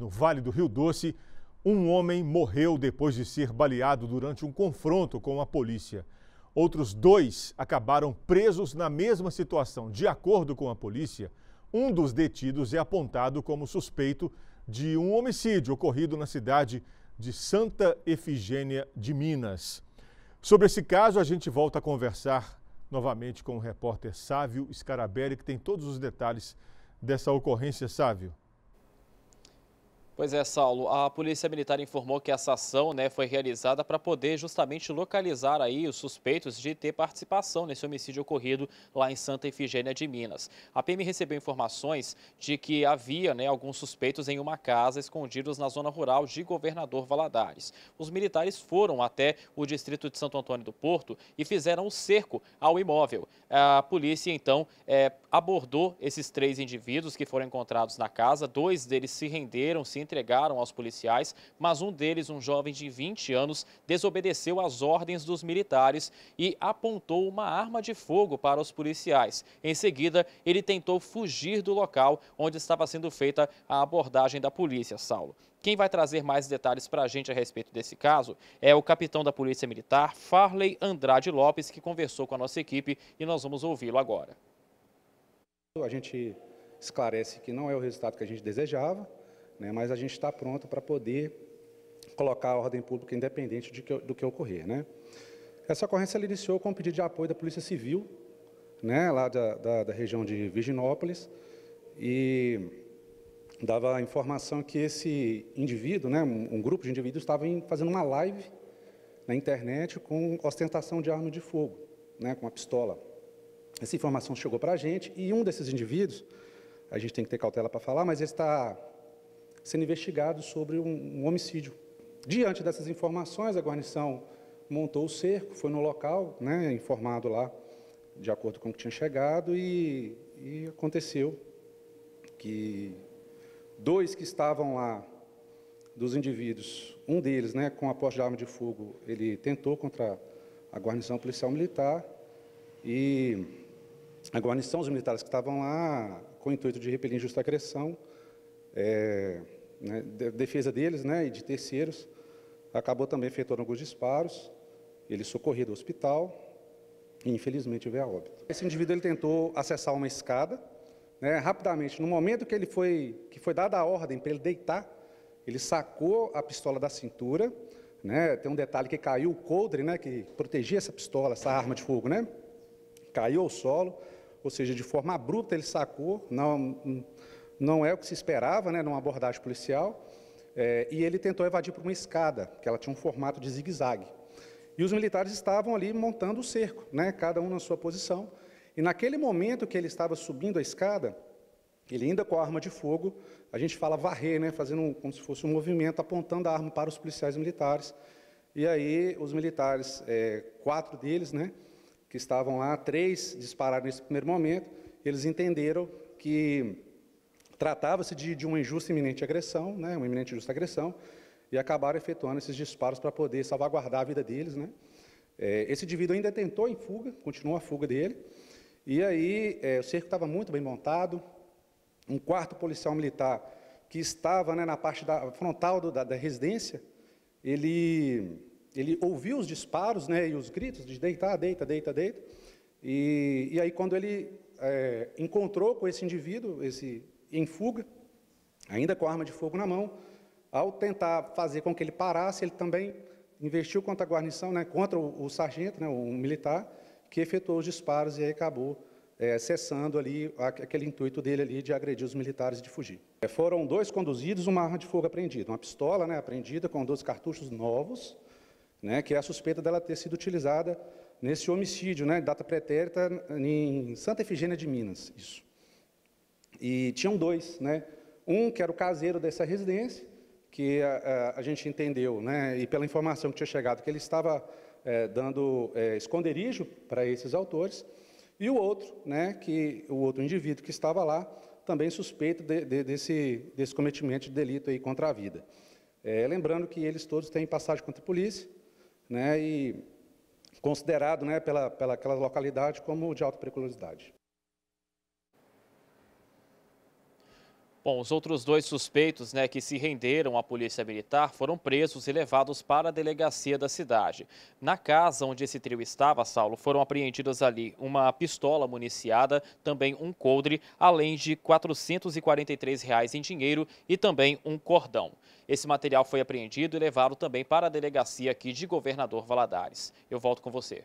No Vale do Rio Doce, um homem morreu depois de ser baleado durante um confronto com a polícia. Outros dois acabaram presos na mesma situação. De acordo com a polícia, um dos detidos é apontado como suspeito de um homicídio ocorrido na cidade de Santa Efigênia de Minas. Sobre esse caso, a gente volta a conversar novamente com o repórter Sávio Scarabelli, que tem todos os detalhes dessa ocorrência, Sávio. Pois é, Saulo, a Polícia Militar informou que essa ação né, foi realizada para poder justamente localizar aí os suspeitos de ter participação nesse homicídio ocorrido lá em Santa Efigênia de Minas. A PM recebeu informações de que havia né, alguns suspeitos em uma casa escondidos na zona rural de Governador Valadares. Os militares foram até o distrito de Santo Antônio do Porto e fizeram um cerco ao imóvel. A polícia, então, é, abordou esses três indivíduos que foram encontrados na casa, dois deles se renderam, se entregaram aos policiais, mas um deles, um jovem de 20 anos, desobedeceu às ordens dos militares e apontou uma arma de fogo para os policiais. Em seguida, ele tentou fugir do local onde estava sendo feita a abordagem da polícia, Saulo. Quem vai trazer mais detalhes para a gente a respeito desse caso é o capitão da Polícia Militar, Farley Andrade Lopes, que conversou com a nossa equipe e nós vamos ouvi-lo agora. A gente esclarece que não é o resultado que a gente desejava, né, mas a gente está pronto para poder colocar a ordem pública independente de que, do que ocorrer. Né. Essa ocorrência ela iniciou com o um pedido de apoio da Polícia Civil, né, lá da, da, da região de Virginópolis, e dava a informação que esse indivíduo, né, um grupo de indivíduos, estava fazendo uma live na internet com ostentação de arma de fogo, né, com uma pistola. Essa informação chegou para a gente e um desses indivíduos, a gente tem que ter cautela para falar, mas ele está sendo investigado sobre um, um homicídio. Diante dessas informações, a guarnição montou o cerco, foi no local, né, informado lá, de acordo com o que tinha chegado, e, e aconteceu que dois que estavam lá, dos indivíduos, um deles, né, com a posse de arma de fogo, ele tentou contra a guarnição policial militar, e a guarnição, os militares que estavam lá, com o intuito de repelir injusta agressão, é, né, defesa deles né, e de terceiros, acabou também efetuando alguns disparos, ele socorrido ao hospital e, infelizmente, veio a óbito. Esse indivíduo ele tentou acessar uma escada, né, rapidamente, no momento que, ele foi, que foi dada a ordem para ele deitar, ele sacou a pistola da cintura, né, tem um detalhe que caiu o coldre, né, que protegia essa pistola, essa arma de fogo, né, caiu ao solo, ou seja, de forma abrupta ele sacou, não, não é o que se esperava, né, numa abordagem policial, é, e ele tentou evadir por uma escada, que ela tinha um formato de zigue-zague. E os militares estavam ali montando o cerco, né, cada um na sua posição. E naquele momento que ele estava subindo a escada, ele ainda com a arma de fogo, a gente fala varrer, né, fazendo um, como se fosse um movimento, apontando a arma para os policiais militares. E aí os militares, é, quatro deles, né, que estavam lá, três dispararam nesse primeiro momento, eles entenderam que Tratava-se de, de uma injusta e iminente agressão, né, uma iminente e justa agressão, e acabaram efetuando esses disparos para poder salvaguardar a vida deles. Né. É, esse indivíduo ainda tentou em fuga, continuou a fuga dele, e aí é, o cerco estava muito bem montado, um quarto policial militar que estava né, na parte da, frontal do, da, da, residência, ele, ele ouviu os disparos né, e os gritos de deitar, deita, deita, deita, e, e aí quando ele é, encontrou com esse indivíduo, esse em fuga, ainda com a arma de fogo na mão. Ao tentar fazer com que ele parasse, ele também investiu contra a guarnição, né, contra o, o sargento, né, um militar, que efetuou os disparos e aí acabou é, cessando ali aquele intuito dele ali de agredir os militares e de fugir. É, foram dois conduzidos, uma arma de fogo apreendida, uma pistola né, apreendida com dois cartuchos novos, né, que é a suspeita dela ter sido utilizada nesse homicídio, né, data pretérita, em Santa Efigênia de Minas, isso. E tinham dois, né? Um que era o caseiro dessa residência, que a, a, a gente entendeu, né? E pela informação que tinha chegado, que ele estava é, dando é, esconderijo para esses autores, e o outro, né? Que o outro indivíduo que estava lá também suspeito de, de, desse, desse cometimento de delito aí contra a vida. É, lembrando que eles todos têm passagem contra a polícia, né? E considerado, né? Pela, pela aquela localidade como de alta periculosidade. Bom, os outros dois suspeitos né, que se renderam à Polícia Militar foram presos e levados para a delegacia da cidade. Na casa onde esse trio estava, Saulo, foram apreendidas ali uma pistola municiada, também um coldre, além de R$ 443 reais em dinheiro e também um cordão. Esse material foi apreendido e levado também para a delegacia aqui de Governador Valadares. Eu volto com você.